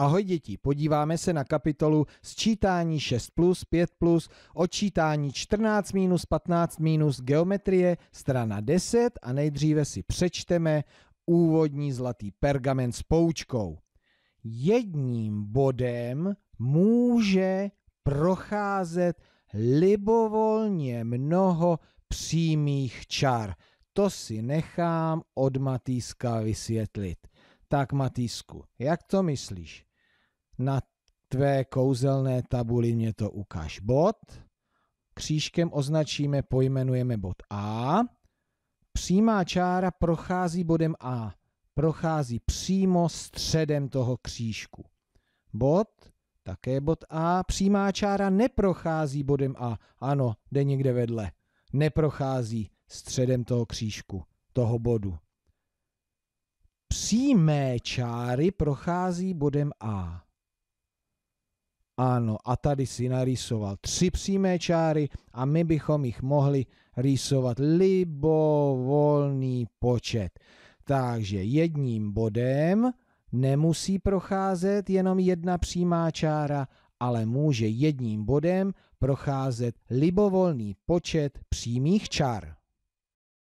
Ahoj děti, podíváme se na kapitolu sčítání 6 plus, 5 plus, odčítání 14 minus, 15 minus, geometrie, strana 10 a nejdříve si přečteme úvodní zlatý pergamen s poučkou. Jedním bodem může procházet libovolně mnoho přímých čar. To si nechám od Matýska vysvětlit. Tak Matýsku, jak to myslíš? na tvé kouzelné tabuli mě to ukáž bod, křížkem označíme, pojmenujeme bod A, přímá čára prochází bodem A, prochází přímo středem toho křížku. Bod, také bod A, přímá čára neprochází bodem A, ano, jde někde vedle, neprochází středem toho křížku, toho bodu. Přímé čáry prochází bodem A. Ano, a tady si narýsoval tři přímé čáry a my bychom jich mohli rýsovat libovolný počet. Takže jedním bodem nemusí procházet jenom jedna přímá čára, ale může jedním bodem procházet libovolný počet přímých čár.